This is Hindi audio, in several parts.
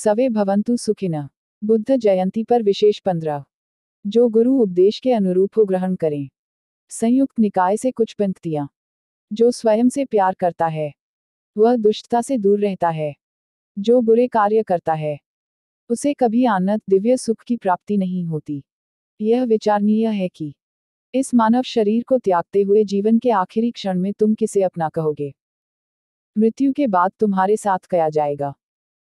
सवे भवंतु सुखिन बुद्ध जयंती पर विशेष पंद्रह जो गुरु उपदेश के अनुरूप हो ग्रहण करें संयुक्त निकाय से कुछ पंक्तियां जो स्वयं से प्यार करता है वह दुष्टता से दूर रहता है जो बुरे कार्य करता है उसे कभी आनंद दिव्य सुख की प्राप्ति नहीं होती यह विचारणीय है कि इस मानव शरीर को त्यागते हुए जीवन के आखिरी क्षण में तुम किसे अपना कहोगे मृत्यु के बाद तुम्हारे साथ कया जाएगा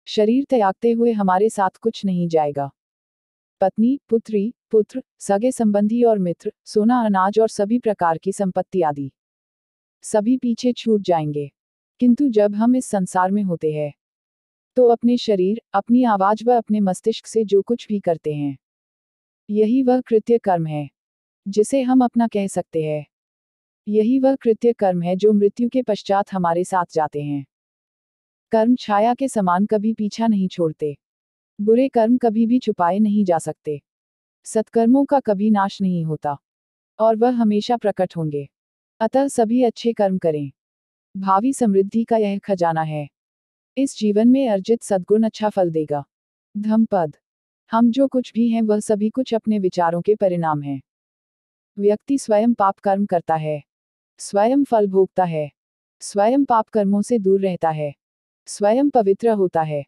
शरीर त्यागते हुए हमारे साथ कुछ नहीं जाएगा पत्नी पुत्री पुत्र सगे संबंधी और मित्र सोना अनाज और सभी प्रकार की संपत्ति आदि सभी पीछे छूट जाएंगे किंतु जब हम इस संसार में होते हैं तो अपने शरीर अपनी आवाज व अपने मस्तिष्क से जो कुछ भी करते हैं यही वह कृत्य कर्म है जिसे हम अपना कह सकते हैं यही वह कृत्य कर्म है जो मृत्यु के पश्चात हमारे साथ जाते हैं कर्म छाया के समान कभी पीछा नहीं छोड़ते बुरे कर्म कभी भी छुपाए नहीं जा सकते सत्कर्मों का कभी नाश नहीं होता और वह हमेशा प्रकट होंगे अतः सभी अच्छे कर्म करें भावी समृद्धि का यह खजाना है इस जीवन में अर्जित सद्गुण अच्छा फल देगा धमपद हम जो कुछ भी हैं वह सभी कुछ अपने विचारों के परिणाम हैं व्यक्ति स्वयं पाप कर्म करता है स्वयं फल भोगता है स्वयं पाप कर्मों से दूर रहता है स्वयं पवित्र होता है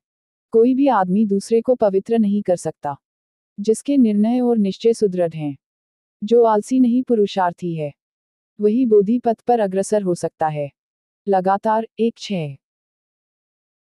कोई भी आदमी दूसरे को पवित्र नहीं कर सकता जिसके निर्णय और निश्चय सुदृढ़ हैं जो आलसी नहीं पुरुषार्थी है वही बोधि पथ पर अग्रसर हो सकता है लगातार एक छः